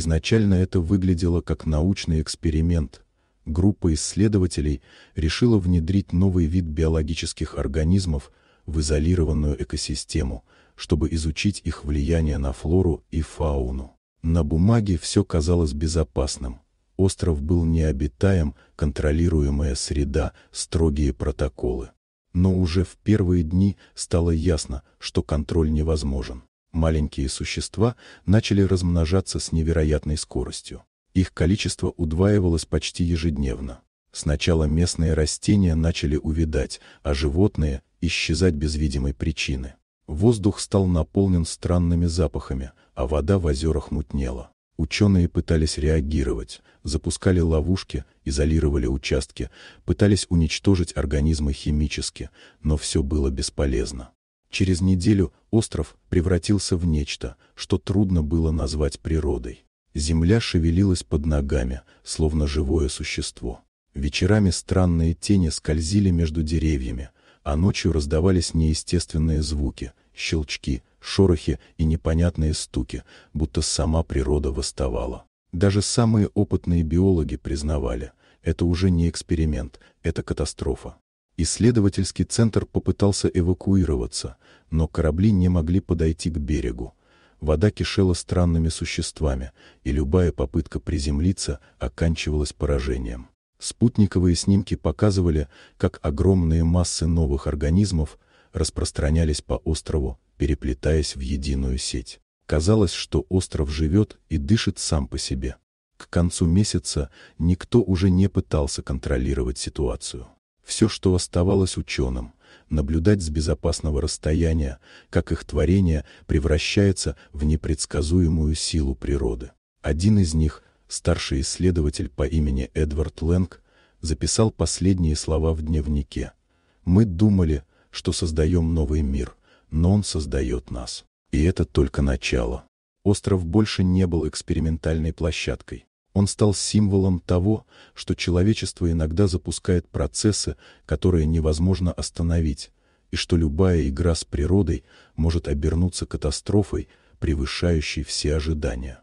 Изначально это выглядело как научный эксперимент. Группа исследователей решила внедрить новый вид биологических организмов в изолированную экосистему, чтобы изучить их влияние на флору и фауну. На бумаге все казалось безопасным. Остров был необитаем, контролируемая среда, строгие протоколы. Но уже в первые дни стало ясно, что контроль невозможен маленькие существа начали размножаться с невероятной скоростью. Их количество удваивалось почти ежедневно. Сначала местные растения начали увядать, а животные – исчезать без видимой причины. Воздух стал наполнен странными запахами, а вода в озерах мутнела. Ученые пытались реагировать, запускали ловушки, изолировали участки, пытались уничтожить организмы химически, но все было бесполезно. Через неделю остров превратился в нечто, что трудно было назвать природой. Земля шевелилась под ногами, словно живое существо. Вечерами странные тени скользили между деревьями, а ночью раздавались неестественные звуки, щелчки, шорохи и непонятные стуки, будто сама природа восставала. Даже самые опытные биологи признавали, это уже не эксперимент, это катастрофа. Исследовательский центр попытался эвакуироваться, но корабли не могли подойти к берегу. Вода кишела странными существами, и любая попытка приземлиться оканчивалась поражением. Спутниковые снимки показывали, как огромные массы новых организмов распространялись по острову, переплетаясь в единую сеть. Казалось, что остров живет и дышит сам по себе. К концу месяца никто уже не пытался контролировать ситуацию. Все, что оставалось ученым, наблюдать с безопасного расстояния, как их творение превращается в непредсказуемую силу природы. Один из них, старший исследователь по имени Эдвард Лэнг, записал последние слова в дневнике. «Мы думали, что создаем новый мир, но он создает нас. И это только начало». Остров больше не был экспериментальной площадкой. Он стал символом того, что человечество иногда запускает процессы, которые невозможно остановить, и что любая игра с природой может обернуться катастрофой, превышающей все ожидания.